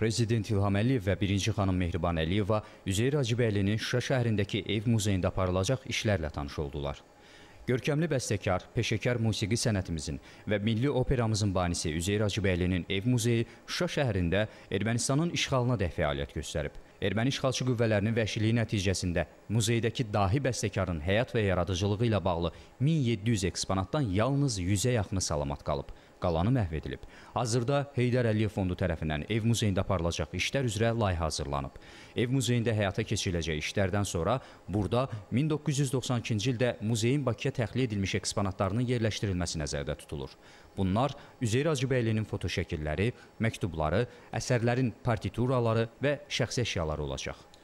Prezident İlham Əliyev və birinci xanım Mehriban Əliyeva Üzeyir Hacıbəylinin Şuşa şəhərindəki ev muzeyində aparılacaq işlərlə tanış oldular. Görkəmli bəstəkar, peşəkar musiqi sənətimizin və milli operamızın banisi Üzeyir Hacıbəylinin ev muzeyi Şuşa şəhərində Ermənistanın işğalına dəh fəaliyyət göstərib. Erməni işğalçı qüvvələrinin vəhşiliyi nəticəsində muzeydəki dahi bəstəkarın həyat və yaradıcılığı ilə bağlı 1700 eksponatdan yalnız 100-ə yaxını salamat qalıb qalanı məhv edilib. Hazırda Heydər Əliyev fondu tərəfindən ev muzeyində aparılacaq işlər üzrə layihə hazırlanıb. Ev muzeyində həyata keçiriləcək işlərdən sonra burada 1992-ci ildə muzeyin Bakıya təxliyə edilmiş eksponatlarının yerləşdirilməsi nəzərdə tutulur. Bunlar Üzeyir Hacıbəylinin fotoşəkilləri, məktubları, əsərlərin partituraları və şəxsi əşyaları olacaq.